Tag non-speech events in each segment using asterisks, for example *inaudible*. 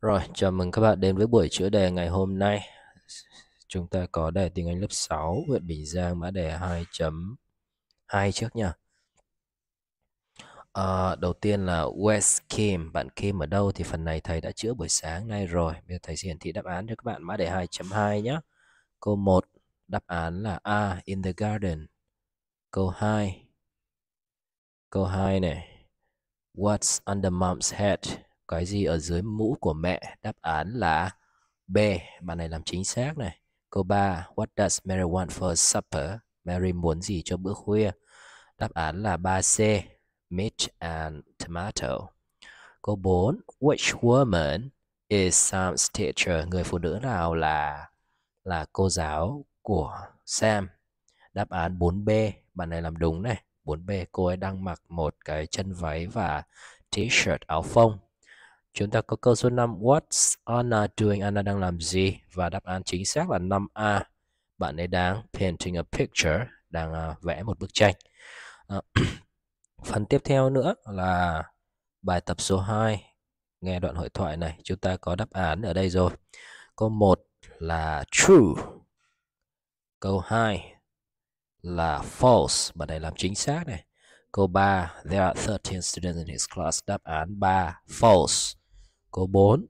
Rồi, chào mừng các bạn đến với buổi chữa đề ngày hôm nay. Chúng ta có đề tiếng Anh lớp 6, huyện Bình Giang, mã đề 2.2 trước nha. À, ờ, đầu tiên là West Kim, bạn Kim ở đâu thì phần này thầy đã chữa buổi sáng nay rồi. Bây giờ thầy sẽ hiển thị đáp án cho các bạn mã đề 2.2 nhé. Câu 1, đáp án là A, in the garden. Câu 2, câu 2 này, what's under mom's head? cái gì ở dưới mũ của mẹ đáp án là B bạn này làm chính xác này câu 3 what does Mary want for supper Mary muốn gì cho bữa khuya đáp án là 3C meat and tomato câu 4 which woman is Sam's teacher người phụ nữ nào là là cô giáo của Sam đáp án 4B bạn này làm đúng này 4B cô ấy đang mặc một cái chân váy và t-shirt áo phông Chúng ta có câu số 5 What's Anna doing? Anna đang làm gì? Và đáp án chính xác là 5A. Bạn ấy đang painting a picture, đang uh, vẽ một bức tranh. Uh, *clears throat* phần tiếp theo nữa là bài tập số 2. Nghe đoạn hội thoại này, chúng ta có đáp án ở đây rồi. Câu 1 là true. Câu 2 là false. Bạn này làm chính xác này. Câu 3, there are 13 students in his class. Đáp án 3, false. Câu 4.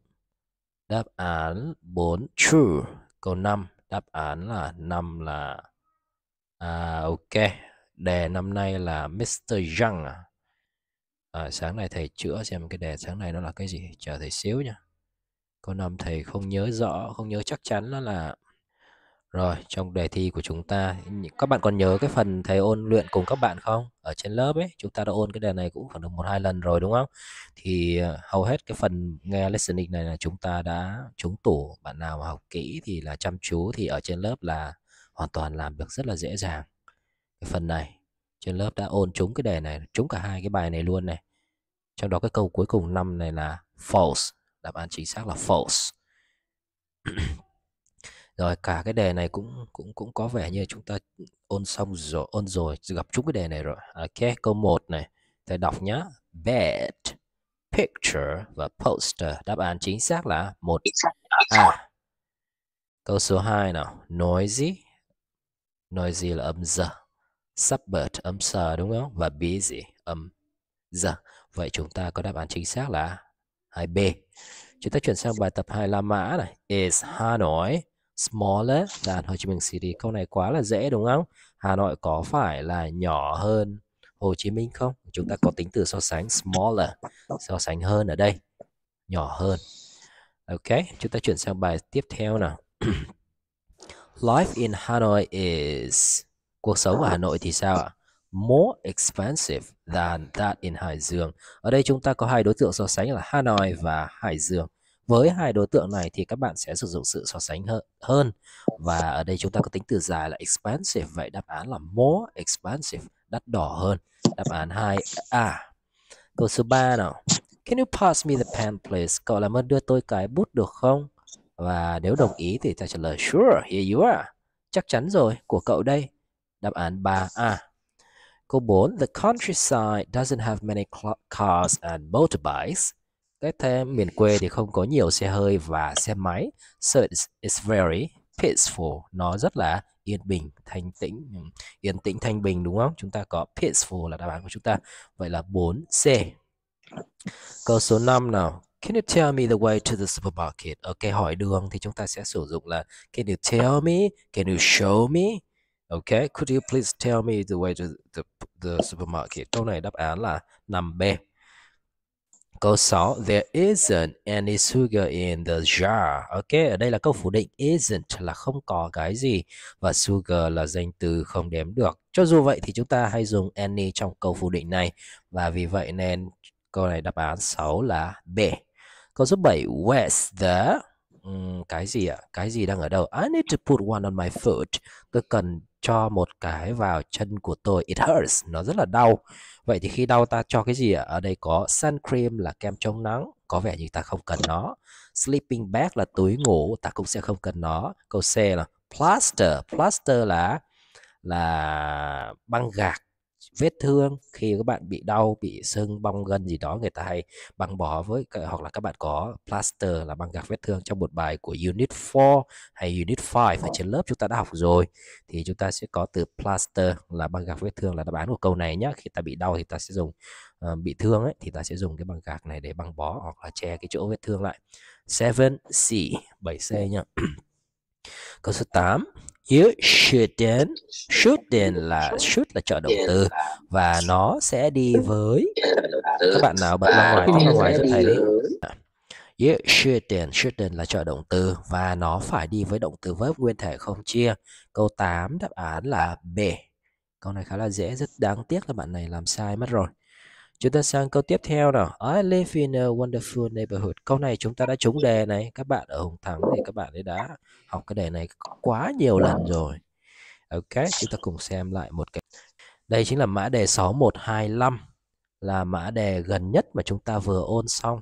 Đáp án 4 true. Câu 5. Đáp án là 5 là à, ok. Đề năm nay là Mr. Young à. sáng nay thầy chữa xem cái đề sáng nay nó là cái gì. Chờ thầy xíu nha. Câu 5 thầy không nhớ rõ, không nhớ chắc chắn nó là rồi, trong đề thi của chúng ta, các bạn còn nhớ cái phần thầy ôn luyện cùng các bạn không? Ở trên lớp ấy, chúng ta đã ôn cái đề này cũng khoảng được một hai lần rồi đúng không? Thì ờ, hầu hết cái phần nghe listening này là chúng ta đã trúng tủ. Bạn nào mà học kỹ thì là chăm chú thì ở trên lớp là hoàn toàn làm được rất là dễ dàng. Cái phần này, trên lớp đã ôn trúng cái đề này, trúng cả hai cái bài này luôn này. Trong đó cái câu cuối cùng năm này là false, đáp án chính xác là false rồi cả cái đề này cũng cũng cũng có vẻ như chúng ta ôn xong rồi ôn rồi gặp chúng cái đề này rồi ok câu 1 này thầy đọc nhá bed picture và poster đáp án chính xác là một à, câu số 2 nào noisy noisy là âm giờ subbert âm sờ đúng không và busy âm giờ vậy chúng ta có đáp án chính xác là 2B chúng ta chuyển sang bài tập 2 La Mã này is hà nội smaller than dạ, Hồ Chí Minh City. Câu này quá là dễ đúng không? Hà Nội có phải là nhỏ hơn Hồ Chí Minh không? Chúng ta có tính từ so sánh smaller, so sánh hơn ở đây, nhỏ hơn. Ok, chúng ta chuyển sang bài tiếp theo nào. *clears throat* Life in Hanoi is cuộc sống ở Hà Nội thì sao ạ? More expensive than that in Hải Dương. Ở đây chúng ta có hai đối tượng so sánh là Hà Nội và Hải Dương với hai đối tượng này thì các bạn sẽ sử dụng sự so sánh hơn và ở đây chúng ta có tính từ dài là expensive vậy đáp án là more expensive đắt đỏ hơn đáp án 2 a à, câu số 3 nào can you pass me the pen please cậu làm ơn đưa tôi cái bút được không và nếu đồng ý thì ta trả lời sure here you are chắc chắn rồi của cậu đây đáp án 3 a à. câu 4 the countryside doesn't have many cars and motorbikes các thêm miền quê thì không có nhiều xe hơi và xe máy. So it's, it's very peaceful. Nó rất là yên bình, thanh tĩnh. Yên tĩnh, thanh bình đúng không? Chúng ta có peaceful là đáp án của chúng ta. Vậy là 4C. Câu số 5 nào. Can you tell me the way to the supermarket? Ở okay, hỏi đường thì chúng ta sẽ sử dụng là Can you tell me? Can you show me? Okay, could you please tell me the way to the, the supermarket? Câu này đáp án là 5B. Câu 6, there isn't any sugar in the jar. Ok, ở đây là câu phủ định isn't là không có cái gì và sugar là danh từ không đếm được. Cho dù vậy thì chúng ta hay dùng any trong câu phủ định này và vì vậy nên câu này đáp án 6 là B. Câu số 7, where's the um, cái gì ạ? Cái gì đang ở đâu? I need to put one on my foot. Tôi cần cho một cái vào chân của tôi. It hurts. Nó rất là đau. Vậy thì khi đau ta cho cái gì ạ? Ở đây có sun cream là kem chống nắng, có vẻ như ta không cần nó. Sleeping bag là túi ngủ, ta cũng sẽ không cần nó. Câu C là plaster, plaster là là băng gạc vết thương khi các bạn bị đau bị sưng bong gân gì đó người ta hay băng bó với hoặc là các bạn có plaster là băng gạc vết thương trong một bài của unit 4 hay unit 5 ở ờ. trên lớp chúng ta đã học rồi thì chúng ta sẽ có từ plaster là băng gạc vết thương là đáp án của câu này nhé khi ta bị đau thì ta sẽ dùng uh, bị thương ấy thì ta sẽ dùng cái băng gạc này để băng bó hoặc là che cái chỗ vết thương lại 7C 7C dạ. nhá Câu số 8 You shouldn't. Shouldn't là should là trợ động từ và nó sẽ đi với các bạn nào bật ra ngoài tiếng ra ngoài cho thầy đi. You shouldn't. Shouldn't là trợ động từ và nó phải đi với động từ verb nguyên thể không chia. Câu 8 đáp án là B. Câu này khá là dễ, rất đáng tiếc là bạn này làm sai mất rồi. Chúng ta sang câu tiếp theo nào. I live in a wonderful neighborhood. Câu này chúng ta đã trúng đề này. Các bạn ở Hồng Thắng thì các bạn ấy đã học cái đề này quá nhiều lần rồi. Ok, chúng ta cùng xem lại một cái. Đây chính là mã đề 6125 là mã đề gần nhất mà chúng ta vừa ôn xong.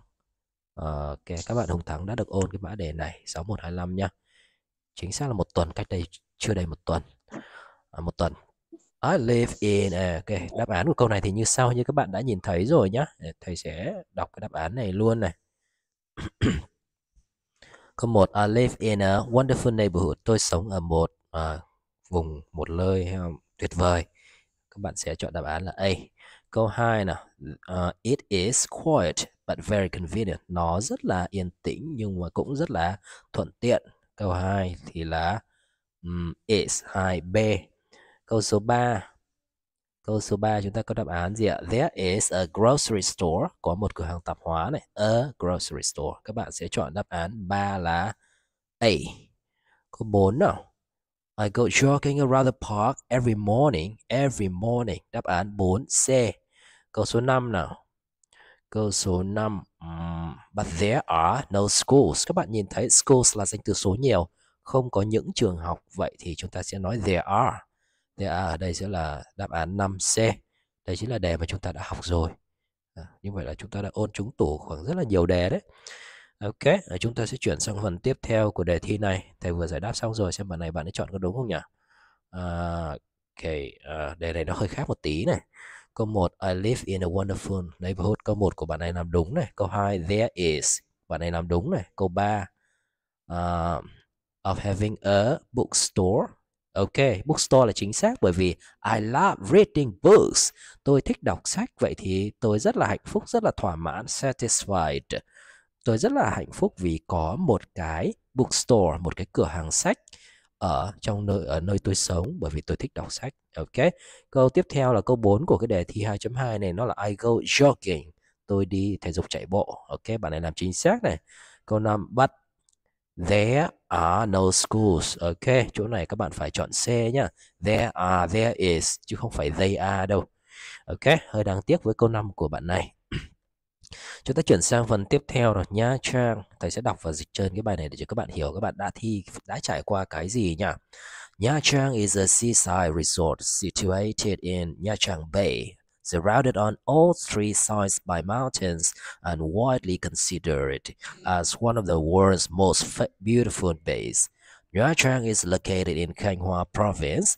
Ok, các bạn Hồng Thắng đã được ôn cái mã đề này 6125 nhá, Chính xác là một tuần cách đây chưa đầy một tuần. À, một tuần I ờ, live in à, ok dạ. đáp án của câu này thì như sau như các bạn đã nhìn thấy rồi nhá thầy sẽ đọc cái đáp án này luôn này *clears throat* câu một I live in a wonderful neighborhood tôi sống ở một à, vùng một nơi tuyệt vời các bạn sẽ chọn đáp án là A câu 2 nào uh, it is quiet but very convenient nó rất là yên tĩnh nhưng mà cũng rất là thuận tiện câu 2 thì là um, is 2B Câu số 3. Câu số 3 chúng ta có đáp án gì ạ? There is a grocery store. Có một cửa hàng tạp hóa này. A grocery store. Các bạn sẽ chọn đáp án 3 là A. Câu 4 nào. I go jogging around the park every morning. Every morning. Đáp án 4C. Câu số 5 nào. Câu số 5. Um, but there are no schools. Các bạn nhìn thấy schools là danh từ số nhiều. Không có những trường học. Vậy thì chúng ta sẽ nói there are. Thì à, ở đây sẽ là đáp án 5C. Đây chính là đề mà chúng ta đã học rồi. À, như vậy là chúng ta đã ôn trúng tủ khoảng rất là nhiều đề đấy. Ok, à, chúng ta sẽ chuyển sang phần tiếp theo của đề thi này. Thầy vừa giải đáp xong rồi, xem bạn này bạn ấy chọn có đúng không nhỉ? À, ok, à, đề này nó hơi khác một tí này. Câu 1, I live in a wonderful neighborhood. Câu 1 của bạn này làm đúng này. Câu 2, there is. Bạn này làm đúng này. Câu 3, uh, à, of having a bookstore Ok, bookstore là chính xác bởi vì I love reading books. Tôi thích đọc sách, vậy thì tôi rất là hạnh phúc, rất là thỏa mãn, satisfied. Tôi rất là hạnh phúc vì có một cái bookstore, một cái cửa hàng sách ở trong nơi ở nơi tôi sống bởi vì tôi thích đọc sách. Ok. Câu tiếp theo là câu 4 của cái đề thi 2.2 này nó là I go jogging. Tôi đi thể dục chạy bộ. Ok, bạn này làm chính xác này. Câu 5 but there are à, no schools. Ok, chỗ này các bạn phải chọn C nhá. There are, there is chứ không phải they are đâu. Ok, hơi đáng tiếc với câu 5 của bạn này. *clears throat* Chúng ta chuyển sang phần tiếp theo rồi nhá Trang Thầy sẽ đọc và dịch trên cái bài này để cho các bạn hiểu các bạn đã thi đã trải qua cái gì nhá Nha Trang is a seaside resort situated in Nha Trang Bay surrounded on all three sides by mountains and widely considered as one of the world's most beautiful bays. Yuanchang is located in Kanghua province,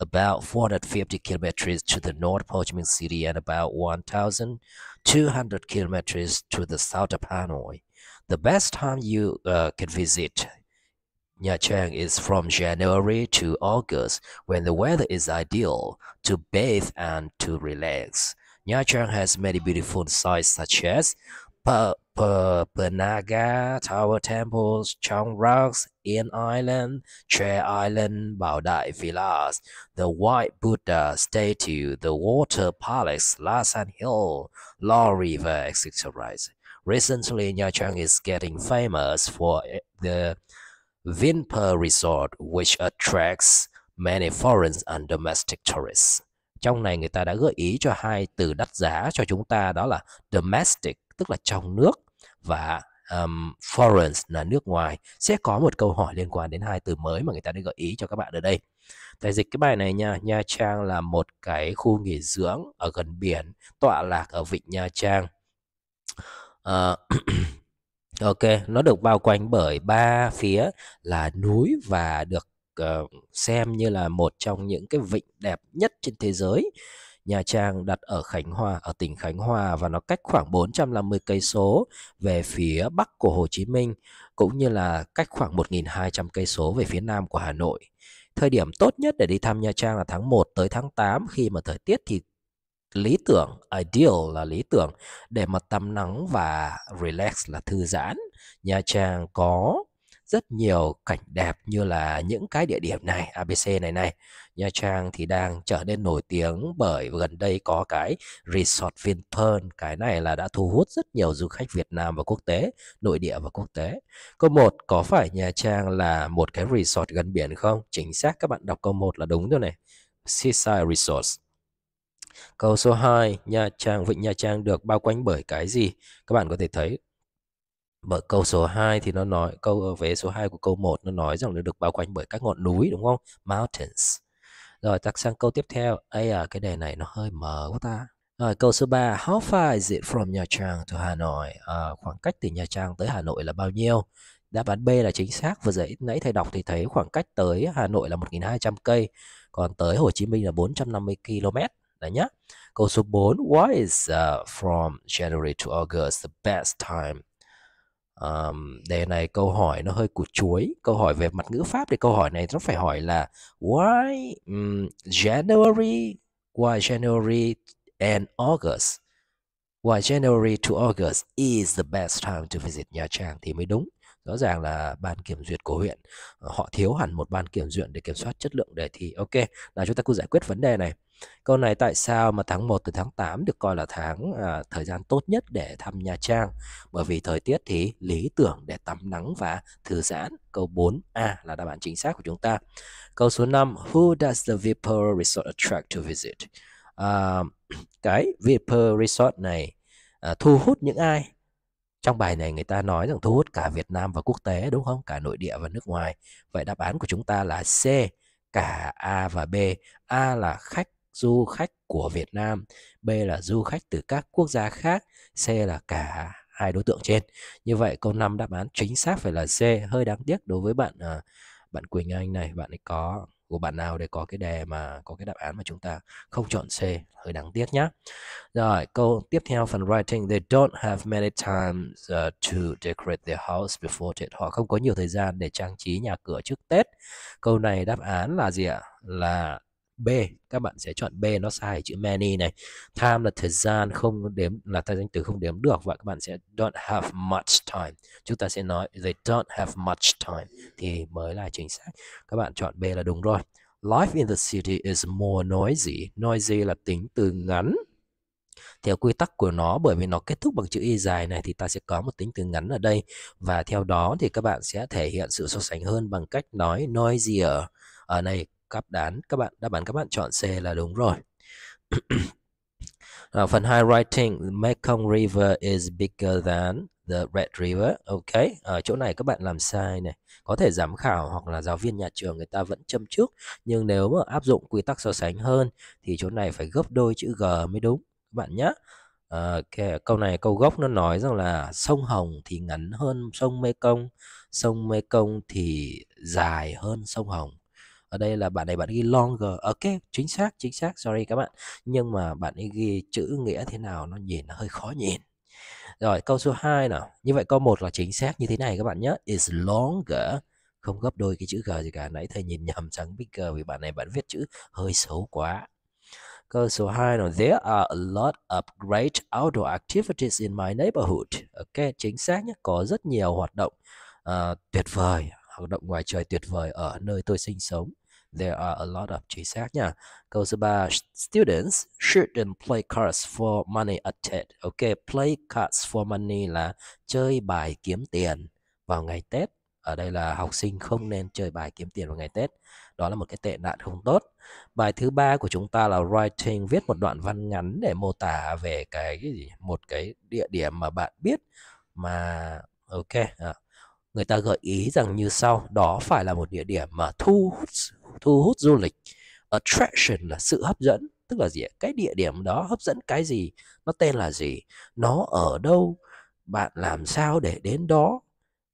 about 450 kilometers to the north Ho Chi Minh City and about 1,200 kilometers to the south of Hanoi. The best time you uh, can visit Nha Trang is from January to August when the weather is ideal to bathe and to relax. Nha Trang has many beautiful sites such as Pa Pa Panaga Tower Temples, Chang Rocks, Inn Island, Tre Island, Bao Dai Villas, the White Buddha Statue, the Water Palace, Lasan Hill, Law River, etc. Recently, Nha Trang is getting famous for eh, the Vinpearl Resort which attracts many foreign and domestic tourists. Trong này người ta đã gợi ý cho hai từ đắt giá cho chúng ta đó là domestic tức là trong nước và um, foreign là nước ngoài sẽ có một câu hỏi liên quan đến hai từ mới mà người ta đã gợi ý cho các bạn ở đây. Tại dịch cái bài này nha, Nha Trang là một cái khu nghỉ dưỡng ở gần biển, tọa lạc ở vịnh Nha Trang. Uh, *clears throat* Ok, nó được bao quanh bởi ba phía là núi và được uh, xem như là một trong những cái vịnh đẹp nhất trên thế giới. Nha Trang đặt ở Khánh Hòa, ở tỉnh Khánh Hòa và nó cách khoảng 450 cây số về phía bắc của Hồ Chí Minh cũng như là cách khoảng 1.200 cây số về phía nam của Hà Nội. Thời điểm tốt nhất để đi thăm Nha Trang là tháng 1 tới tháng 8 khi mà thời tiết thì lý tưởng ideal là lý tưởng để mà tắm nắng và relax là thư giãn nha trang có rất nhiều cảnh đẹp như là những cái địa điểm này abc này này nha trang thì đang trở nên nổi tiếng bởi gần đây có cái resort vinpearl cái này là đã thu hút rất nhiều du khách việt nam và quốc tế nội địa và quốc tế câu một có phải nha trang là một cái resort gần biển không chính xác các bạn đọc câu một là đúng rồi này seaside resort Câu số 2, Nha Trang, Vịnh Nha Trang được bao quanh bởi cái gì? Các bạn có thể thấy bởi câu số 2 thì nó nói câu ở vế số 2 của câu 1 nó nói rằng nó được bao quanh bởi các ngọn núi đúng không? Mountains. Rồi tắt sang câu tiếp theo. Ây à cái đề này nó hơi mờ quá ta. Rồi câu số 3, how far is it from Nha Trang to Hà Nội? À, khoảng cách từ Nha Trang tới Hà Nội là bao nhiêu? Đáp án B là chính xác. Vừa nãy nãy thầy đọc thì thấy khoảng cách tới Hà Nội là 1.200 cây, còn tới Hồ Chí Minh là 450 km. Nanya. Câu số 4. What is uh, from January to August the best time? Um, đề này câu hỏi nó hơi cụt chuối. Câu hỏi về mặt ngữ pháp thì câu hỏi này nó phải hỏi là why um, January, why January and August? Why January to August is the best time to visit Nha Trang thì mới đúng rõ ràng là ban kiểm duyệt của huyện ờ, họ thiếu hẳn một ban kiểm duyệt để kiểm soát chất lượng đề thi ok là chúng ta cứ giải quyết vấn đề này Câu này tại sao mà tháng 1 từ tháng 8 được coi là tháng à, thời gian tốt nhất để thăm Nha Trang? Bởi vì thời tiết thì lý tưởng để tắm nắng và thư giãn. Câu 4A là đáp án chính xác của chúng ta. Câu số 5, who does the Vipper Resort attract to visit? À, *clears throat* cái Vipper Resort này à, thu hút những ai? trong bài này người ta nói rằng thu hút cả Việt Nam và quốc tế đúng không? Cả nội địa và nước ngoài. Vậy đáp án của chúng ta là C, cả A và B. A là khách du khách của Việt Nam, B là du khách từ các quốc gia khác, C là cả hai đối tượng trên. Như vậy câu 5 đáp án chính xác phải là C. Hơi đáng tiếc đối với bạn à, bạn Quỳnh Anh này, bạn ấy có của bạn nào để có cái đề mà có cái đáp án mà chúng ta không chọn C hơi đáng tiếc nhá. Rồi, câu tiếp theo phần writing they don't have many times uh, to decorate their house before Tết. Họ không có nhiều thời gian để trang trí nhà cửa trước Tết. Câu này đáp án là gì ạ? Là B các bạn sẽ chọn B nó sai chữ many này time là thời gian không đếm là thời danh từ không đếm được và các bạn sẽ don't have much time chúng ta sẽ nói they don't have much time thì mới là chính xác các bạn chọn B là đúng rồi life in the city is more noisy noisy là tính từ ngắn theo quy tắc của nó bởi vì nó kết thúc bằng chữ y dài này thì ta sẽ có một tính từ ngắn ở đây và theo đó thì các bạn sẽ thể hiện sự so sánh hơn bằng cách nói noisier ở này các đán các bạn đáp án các bạn chọn C là đúng rồi *clears throat* Now, phần 2 writing Mekong River is bigger than the Red River. Ok, ở chỗ này các bạn làm sai này. Có thể giám khảo hoặc là giáo viên nhà trường người ta vẫn châm trước. Nhưng nếu mà áp dụng quy tắc so sánh hơn thì chỗ này phải gấp đôi chữ G mới đúng. Các bạn nhé. Ok, câu này câu gốc nó nói rằng là sông Hồng thì ngắn hơn sông Mekong, sông Mekong thì dài hơn sông Hồng ở đây là bạn này bạn ghi longer ok chính xác chính xác sorry các bạn nhưng mà bạn ấy ghi chữ nghĩa thế nào nó nhìn nó hơi khó nhìn rồi câu số 2 nào như vậy câu một là chính xác như thế này các bạn nhé is longer không gấp đôi cái chữ g gì cả nãy thầy nhìn *laughs* nhầm sang bigger vì bạn này bạn viết chữ hơi xấu quá Câu số 2 là There are a lot of great outdoor activities in my neighborhood. Ok, chính xác nhé. Có rất nhiều hoạt động uh, tuyệt vời, hoạt động ngoài trời tuyệt vời ở nơi tôi sinh sống. There are a lot of chính xác nha. Câu số 3, students shouldn't play cards for money at Tết. Ok, play cards for money là chơi bài kiếm tiền vào ngày Tết. Ở đây là học sinh không nên chơi bài kiếm tiền vào ngày Tết. Đó là một cái tệ nạn không tốt. Bài thứ ba của chúng ta là writing, viết một đoạn văn ngắn để mô tả về cái, cái gì, một cái địa điểm mà bạn biết mà ok. À người ta gợi ý rằng như sau đó phải là một địa điểm mà thu hút thu hút du lịch attraction là sự hấp dẫn tức là gì cái địa điểm đó hấp dẫn cái gì nó tên là gì nó ở đâu bạn làm sao để đến đó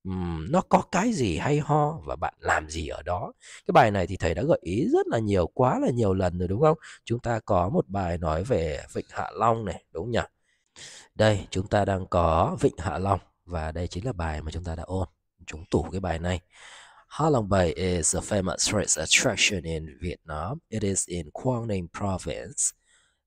uhm, nó có cái gì hay ho và bạn làm gì ở đó cái bài này thì thầy đã gợi ý rất là nhiều quá là nhiều lần rồi đúng không chúng ta có một bài nói về vịnh hạ long này đúng nhỉ đây chúng ta đang có vịnh hạ long và đây chính là bài mà chúng ta đã ôn chúng tủ cái bài này Ha Long Bay is a famous tourist attraction in Vietnam. It is in Quang Ninh province.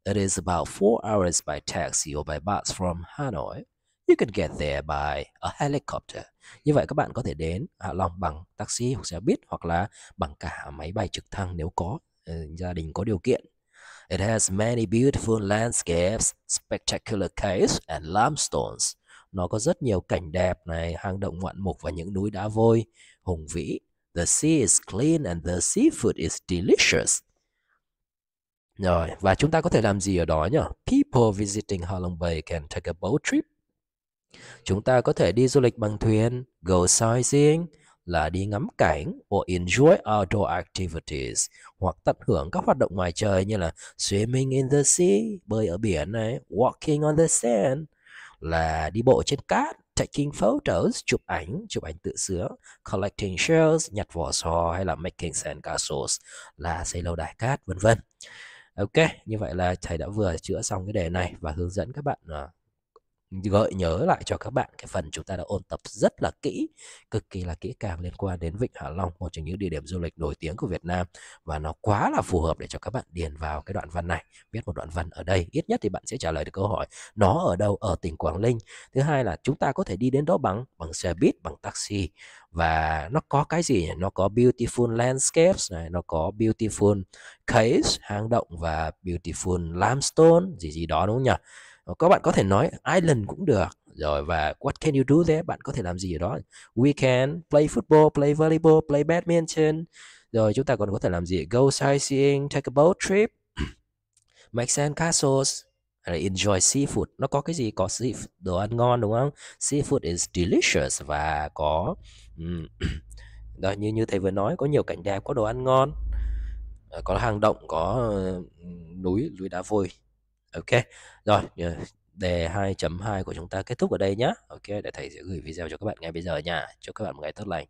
It is about four hours by taxi or by bus from Hanoi. You can get there by a helicopter. Như vậy các bạn có thể đến Hạ Long bằng taxi hoặc xe buýt hoặc là bằng cả máy bay trực thăng nếu có ờ, gia đình có điều kiện. It has many beautiful landscapes, spectacular caves and limestones. Nó có rất nhiều cảnh đẹp này, hang động ngoạn mục và những núi đá vôi hùng vĩ. The sea is clean and the seafood is delicious. Rồi, và chúng ta có thể làm gì ở đó nhỉ? People visiting Hạ Long Bay can take a boat trip. Chúng ta có thể đi du lịch bằng thuyền, go sightseeing là đi ngắm cảnh or enjoy outdoor activities hoặc tận hưởng các hoạt động ngoài trời như là swimming in the sea, bơi ở biển này, walking on the sand là đi bộ trên cát taking photos chụp ảnh chụp ảnh tự sướng collecting shells nhặt vỏ sò hay là making sandcastles là xây lâu đài cát vân vân ok như vậy là thầy đã vừa chữa xong cái đề này và hướng dẫn các bạn à, gợi nhớ lại cho các bạn cái phần chúng ta đã ôn tập rất là kỹ, cực kỳ là kỹ càng liên quan đến Vịnh Hạ Long, một trong những địa điểm du lịch nổi tiếng của Việt Nam và nó quá là phù hợp để cho các bạn điền vào cái đoạn văn này, viết một đoạn văn ở đây, ít nhất thì bạn sẽ trả lời được câu hỏi nó ở đâu ở tỉnh Quảng Ninh. Thứ hai là chúng ta có thể đi đến đó bằng bằng xe buýt, bằng taxi và nó có cái gì nhỉ? nó có beautiful landscapes này nó có beautiful caves hang động và beautiful limestone gì gì đó đúng không nhỉ Ờ, các bạn có thể nói island cũng được rồi và what can you do there bạn có thể làm gì ở đó we can play football play volleyball play badminton rồi chúng ta còn có thể làm gì go sightseeing take a boat trip *clears throat* make sand castles enjoy seafood nó có cái gì có seafood đồ ăn ngon đúng không seafood is delicious và có *clears throat* đó như như thầy vừa nói có nhiều cảnh đẹp có đồ ăn ngon ờ, có hang động có núi núi đá vôi ok rồi đề 2.2 của chúng ta kết thúc ở đây nhé ok để thầy sẽ gửi video cho các bạn ngay bây giờ nha chúc các bạn một ngày tốt lành